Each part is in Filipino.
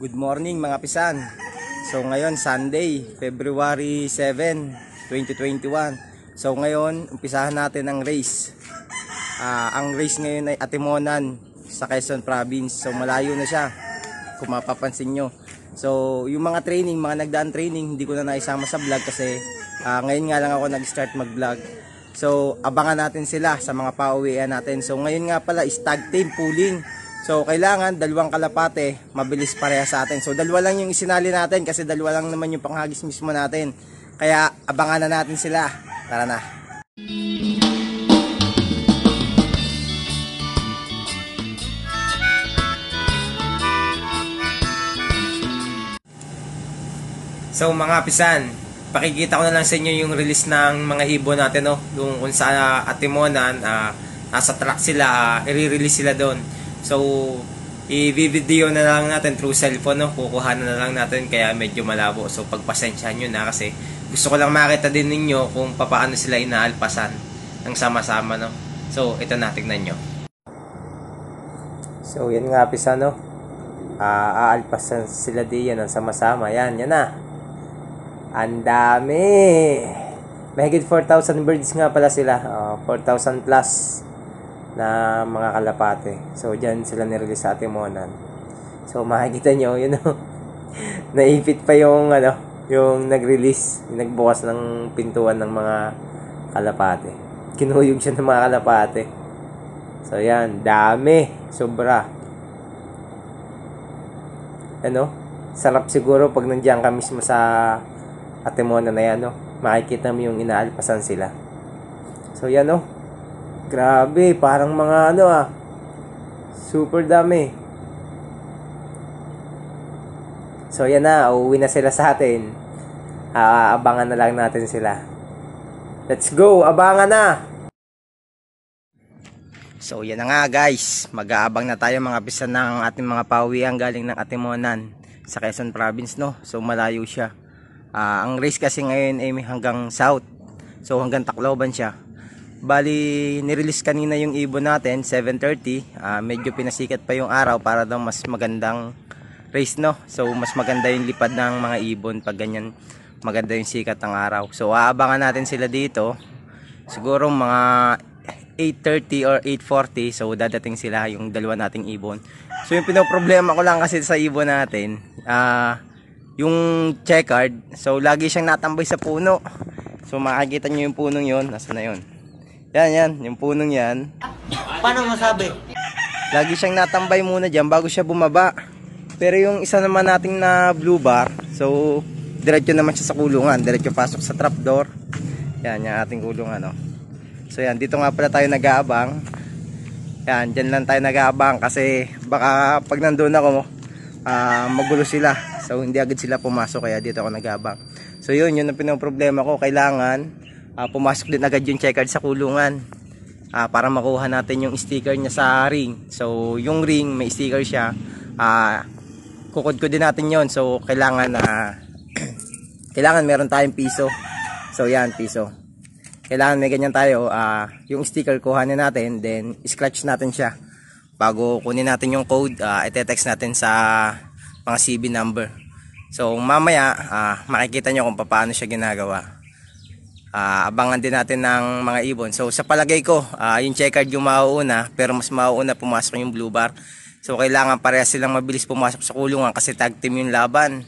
Good morning mga pisan. So ngayon Sunday, February 7, 2021. So ngayon, umpisahan natin ang race. Uh, ang race ngayon ay Atimonan sa Quezon Province. So malayo na siya, kung mapapansin nyo. So yung mga training, mga nagdaan training, hindi ko na naisama sa vlog kasi uh, ngayon nga lang ako nag-start mag-vlog. So abangan natin sila sa mga pauwian natin. So ngayon nga pala, stag team pooling. So, kailangan dalawang kalapate, mabilis pareha sa atin. So, dalawa lang yung isinali natin kasi dalawa lang naman yung panghagis mismo natin. Kaya, abangan na natin sila. Tara na. So, mga pisan, pakikita ko na lang sa inyo yung release ng mga ibon natin, no? Doon kung sa ah, Atimonan, uh, nasa track sila, uh, i-release sila doon. So, i-video na lang natin through cellphone, no? kukuha na lang natin kaya medyo malabo. So, pagpasensyahan nyo na kasi gusto ko lang makita din ninyo kung paano sila inaalpasan ng sama-sama. No? So, ito na, tignan nyo. So, yan nga pisa, no? Uh, aalpasan sila diyan ng sama-sama. Yan, yan na. Ang dami! Mahigit 4,000 birds nga pala sila. Uh, 4,000 plus na mga kalapate. So, dyan sila nirelease sa Atimonan. So, makikita nyo, yun know, naipit pa yung, ano, yung nag-release, yung nagbukas ng pintuan ng mga kalapate. Kinuyog siya ng mga kalapate. So, yan, dami, sobra. Ano, sarap siguro pag nandiyan ka mismo sa Atemona na yan, no? makikita mo yung inaalpasan sila. So, yan, no? Grabe, parang mga ano ah. Super dami. So yan na, uuwi na sila sa atin. Aabangan na lang natin sila. Let's go, abangan na! So yan na nga guys, mag-aabang na tayo mga pisa ng ating mga pawiang galing ng Atimonan sa Quezon Province no. So malayo siya. Uh, ang race kasi ngayon ay hanggang south. So hanggang Tacloban siya. Bali, nirelease kanina yung ibon natin, 7.30. Uh, ah, medyo pinasikat pa yung araw para daw mas magandang race, no? So, mas maganda yung lipad ng mga ibon pag ganyan maganda yung sikat ng araw. So, aabangan natin sila dito. Siguro mga 8.30 or 8.40. So, dadating sila yung dalawa nating ibon. So, yung pinoproblema ko lang kasi sa ibon natin, uh, yung checkered. So, lagi siyang natambay sa puno. So, makikita niyo yung punong yon nasa na yon yan, yan. Yung punong yan. Paano masabi? Lagi siyang natambay muna dyan bago siya bumaba. Pero yung isa naman nating na blue bar, so diretso naman siya sa kulungan. Diretso pasok sa trapdoor. Yan, yung ating kulungan. Oh. So yan, dito nga pala tayo nag-aabang. Yan, dyan lang tayo nag-aabang kasi baka pag nandun ako, uh, magulo sila. So hindi agad sila pumasok kaya dito ako nag-aabang. So yun, yun ang pinoproblema ko. Kailangan uh, pumasok din agad yung checkered sa kulungan uh, para makuha natin yung sticker niya sa ring. So yung ring may sticker siya. Uh, kukod ko din natin yon. So kailangan na uh, kailangan meron tayong piso. So yan piso. Kailangan may ganyan tayo. Uh, yung sticker kuhanin natin then scratch natin siya bago kunin natin yung code uh, itetext natin sa mga CB number so mamaya uh, makikita nyo kung paano siya ginagawa uh, abangan din natin ng mga ibon. So sa palagay ko, uh, yung checkered yung mauuna pero mas mauuna pumasok yung blue bar. So kailangan parehas silang mabilis pumasok sa kulungan kasi tag team yung laban.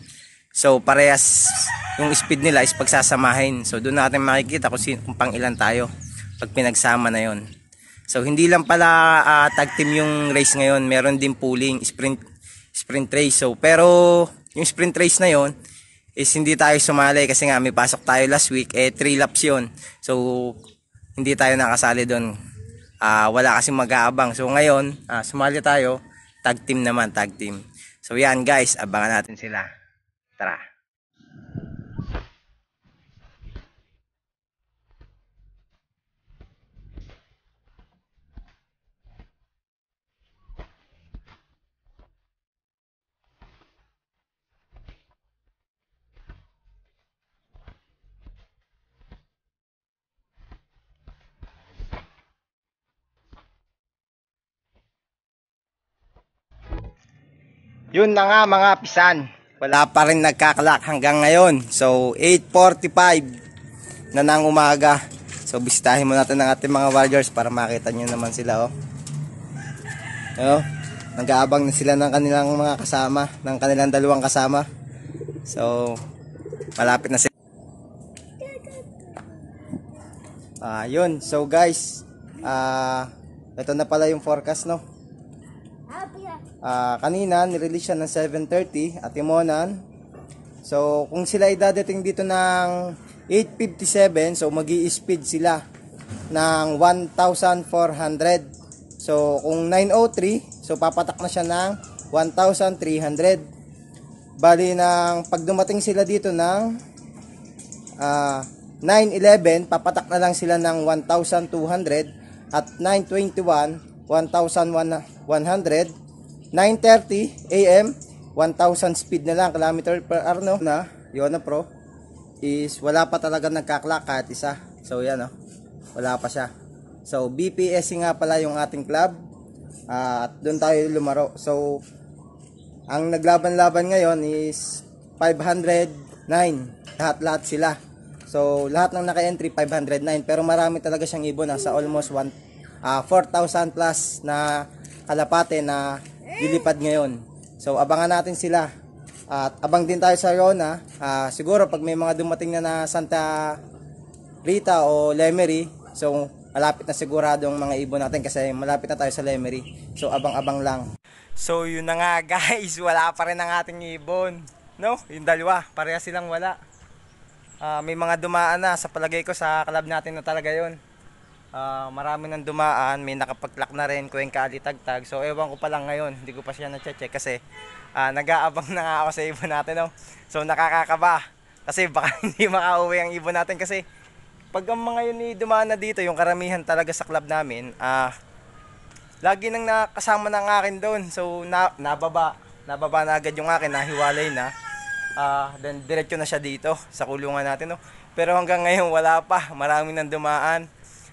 So parehas yung speed nila is pagsasamahin. So doon natin makikita kung, sin- kung pang ilan tayo pag pinagsama na yon. So hindi lang pala uh, tag team yung race ngayon, meron din pooling, sprint sprint race. So pero yung sprint race na yon, is hindi tayo sumali kasi nga may pasok tayo last week eh 3 laps yon so hindi tayo nakasali doon uh, ah, wala kasi mag-aabang so ngayon uh, sumali tayo tag team naman tag team so yan guys abangan natin sila tara Yun na nga mga pisan. Wala pa rin nagkakalak hanggang ngayon. So 8.45 na ng umaga. So bisitahin mo natin ang ating mga warriors para makita nyo naman sila oh. Ano? Nag-aabang na sila ng kanilang mga kasama, ng kanilang dalawang kasama. So malapit na sila. ah uh, so guys, ah uh, ito na pala yung forecast no. Uh, kanina, nirelease siya ng 7.30 at Timonan. So, kung sila ay dadating dito ng 8.57, so mag speed sila ng 1,400. So, kung 9.03, so papatak na siya ng 1,300. Bali, ng pag dumating sila dito ng uh, ah, 9.11, papatak na lang sila ng 1,200 at 9.21, 1,100 9.30 a.m. 1,000 speed na lang, kilometer per hour no, na Yona Pro is wala pa talaga nagkaklak kahit isa. So yan no, wala pa siya. So BPS nga pala yung ating club uh, at doon tayo lumaro. So ang naglaban-laban ngayon is 509. Lahat-lahat sila. So lahat ng naka-entry 509 pero marami talaga siyang ibon nasa ah, almost 1 uh, 4,000 plus na kalapate na lilipad ngayon. So abangan natin sila. At abang din tayo sa Rona. Uh, siguro pag may mga dumating na na Santa Rita o Lemery, so malapit na sigurado ang mga ibon natin kasi malapit na tayo sa Lemery. So abang-abang lang. So yun na nga guys, wala pa rin ang ating ibon. No, yung dalawa, pareha silang wala. Uh, may mga dumaan na sa palagay ko sa club natin na talaga yon uh, marami nang dumaan, may nakapaglak na rin, kuwengka alitagtag. So ewan ko pa lang ngayon, hindi ko pa siya na-check kasi uh, nag-aabang na nga ako sa ibon natin. Oh. So nakakakaba kasi baka hindi makauwi ang ibon natin kasi pag ang mga yun eh, dumaan na dito, yung karamihan talaga sa club namin, ah, uh, lagi nang nakasama ng akin doon. So na, nababa, nababa na agad yung akin, nahiwalay na. Uh, then diretso na siya dito sa kulungan natin. Oh. Pero hanggang ngayon wala pa, marami nang dumaan.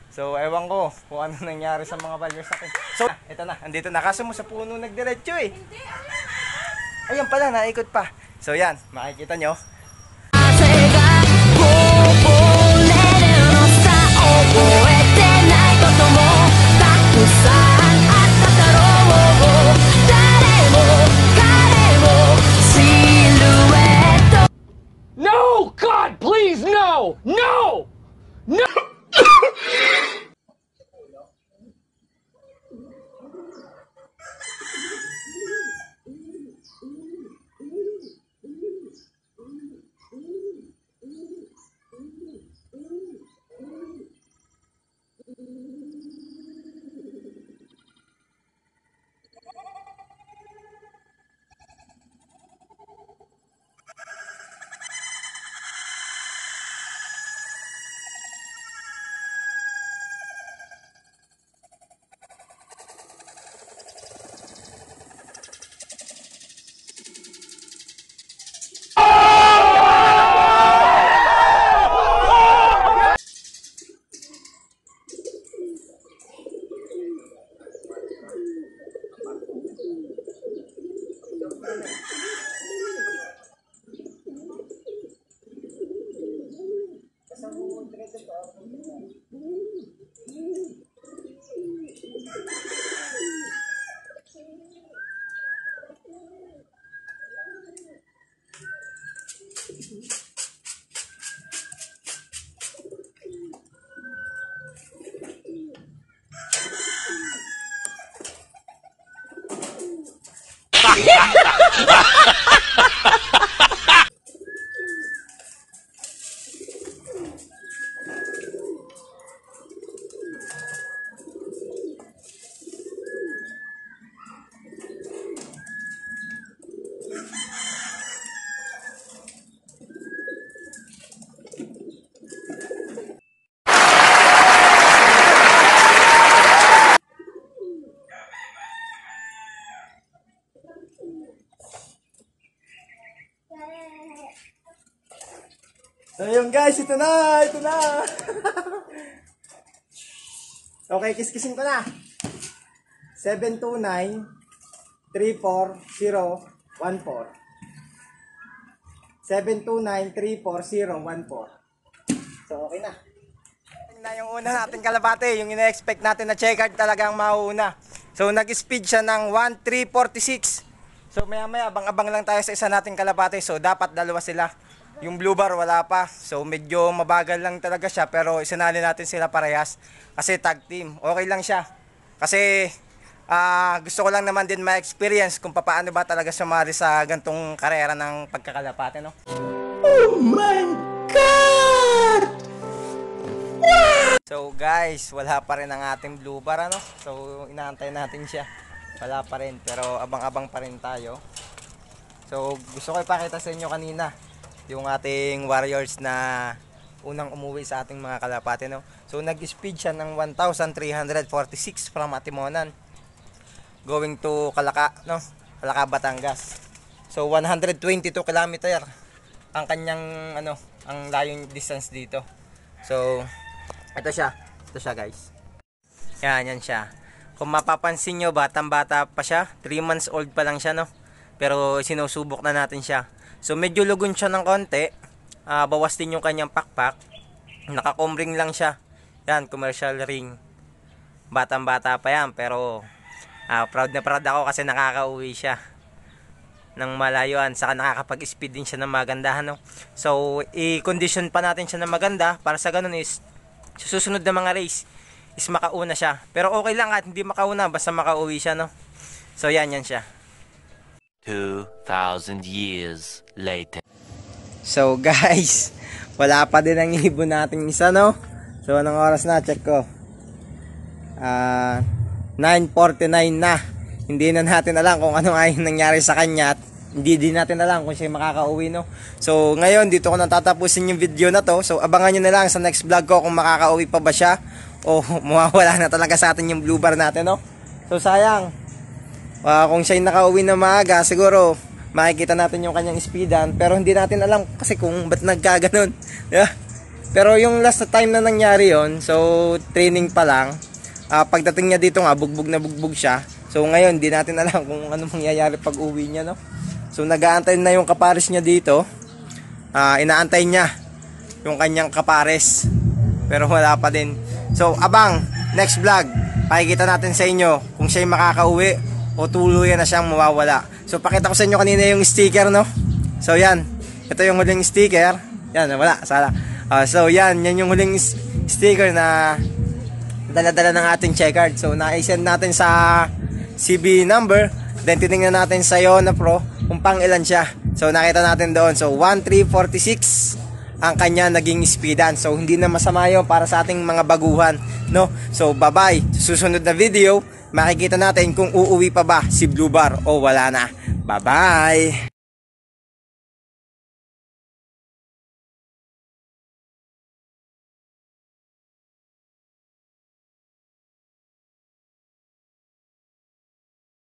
So, ewan ko kung ano nangyari sa mga followers natin. So, ito na. Andito na. Kaso mo sa puno nagdiretso eh. Ayan pala, naikot pa. So, yan. Makikita nyo. empresa própria. So yun guys, ito na, ito na. okay, kiskisin ko na. 729 34014 729-34014. So, okay na. na yung una natin kalabate, yung ina-expect natin na talaga ang mauuna. So, nag-speed siya ng 1.346. So, maya-maya, abang-abang lang tayo sa isa nating kalabate. So, dapat dalawa sila. Yung blue bar wala pa. So medyo mabagal lang talaga siya pero isinali natin sila parehas kasi tag team. Okay lang siya. Kasi uh, gusto ko lang naman din ma-experience kung paano ba talaga sumali sa gantong karera ng pagkakalapate, no? Oh my God! So guys, wala pa rin ang ating blue bar, ano? So inaantay natin siya. Wala pa rin, pero abang-abang pa rin tayo. So gusto ko ipakita sa inyo kanina yung ating warriors na unang umuwi sa ating mga kalapate. No? So nag-speed siya ng 1,346 from Atimonan going to Kalaka, no? Kalaka, Batangas. So 122 kilometer ang kanyang ano, ang layong distance dito. So ito siya, ito siya guys. Yan, yan siya. Kung mapapansin nyo, batang-bata pa siya. 3 months old pa lang siya, no? Pero sinusubok na natin siya. So medyo lugon siya ng konti. Uh, bawas din yung kanyang pakpak. Nakakomring lang siya. Yan, commercial ring. Batang-bata pa yan pero uh, proud na proud ako kasi nakaka-uwi siya ng malayuan saka nakakapag-speed din siya ng magandahan no? so i-condition pa natin siya ng maganda para sa ganun is sa susunod na mga race is makauna siya pero okay lang at hindi makauna basta makauwi siya no so yan yan siya 2,000 years later. So guys, wala pa din ang ibon nating isa no? So anong oras na? Check ko. Uh, ah, 9.49 na. Hindi na natin alam kung ano ay nangyari sa kanya at hindi din natin alam kung siya makakauwi no. So ngayon dito ko nang tatapusin yung video na to. So abangan niyo na lang sa next vlog ko kung makakauwi pa ba siya o mawawala na talaga sa atin yung blue bar natin no. So sayang, uh, kung siya nakauwi na maaga, siguro makikita natin yung kanyang speedan pero hindi natin alam kasi kung ba't nagkaganon. Yeah. Pero yung last time na nangyari yon, so training pa lang, uh, pagdating niya dito nga bugbog na bugbog siya. So ngayon hindi natin alam kung ano mangyayari pag uwi niya no. So nag-aantay na yung kapares niya dito. Uh, inaantay niya yung kanyang kapares. Pero wala pa din. So abang next vlog. Pakikita natin sa inyo kung siya'y makakauwi o tuluyan na siyang mawawala. So pakita ko sa inyo kanina yung sticker no. So yan. Ito yung huling sticker. Yan, wala, sala. Uh, so yan, yan yung huling sticker na dala-dala ng ating checkered. So na-send natin sa CB number. Then tiningnan natin sa Yona Pro kung pang ilan siya. So nakita natin doon. So 1346 ang kanya naging speedan. So hindi na masama 'yon para sa ating mga baguhan, no? So bye-bye. Susunod na video, makikita natin kung uuwi pa ba si Blue Bar o wala na. Bye-bye!